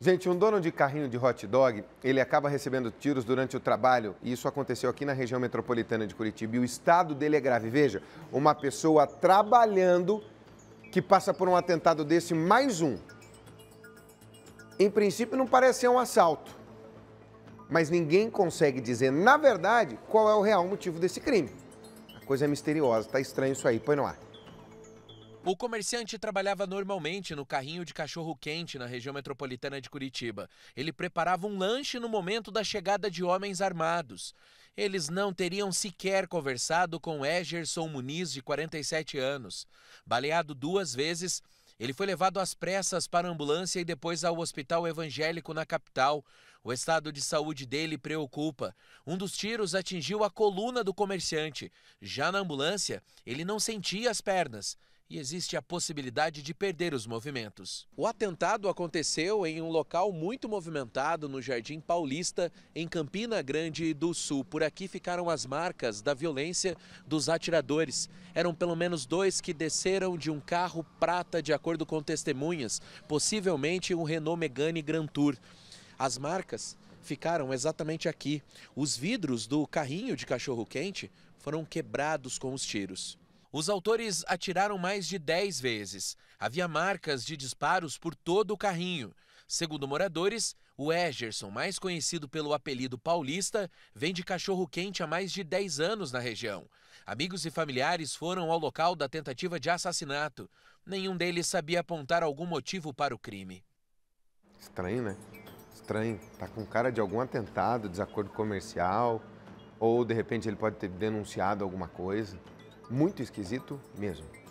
Gente, um dono de carrinho de hot dog, ele acaba recebendo tiros durante o trabalho e isso aconteceu aqui na região metropolitana de Curitiba e o estado dele é grave. Veja, uma pessoa trabalhando que passa por um atentado desse, mais um. Em princípio não parece ser um assalto, mas ninguém consegue dizer, na verdade, qual é o real motivo desse crime. A coisa é misteriosa, tá estranho isso aí, põe no ar. O comerciante trabalhava normalmente no carrinho de cachorro-quente na região metropolitana de Curitiba. Ele preparava um lanche no momento da chegada de homens armados. Eles não teriam sequer conversado com Egerson Muniz, de 47 anos. Baleado duas vezes, ele foi levado às pressas para a ambulância e depois ao hospital evangélico na capital. O estado de saúde dele preocupa. Um dos tiros atingiu a coluna do comerciante. Já na ambulância, ele não sentia as pernas e existe a possibilidade de perder os movimentos. O atentado aconteceu em um local muito movimentado no Jardim Paulista, em Campina Grande do Sul. Por aqui ficaram as marcas da violência dos atiradores. Eram pelo menos dois que desceram de um carro prata, de acordo com testemunhas, possivelmente um Renault Megane Grand Tour. As marcas ficaram exatamente aqui. Os vidros do carrinho de cachorro-quente foram quebrados com os tiros. Os autores atiraram mais de 10 vezes. Havia marcas de disparos por todo o carrinho. Segundo moradores, o Egerson, mais conhecido pelo apelido paulista, vende cachorro-quente há mais de 10 anos na região. Amigos e familiares foram ao local da tentativa de assassinato. Nenhum deles sabia apontar algum motivo para o crime. Estranho, né? Estranho. Tá com cara de algum atentado, desacordo comercial, ou de repente ele pode ter denunciado alguma coisa. Muito esquisito mesmo.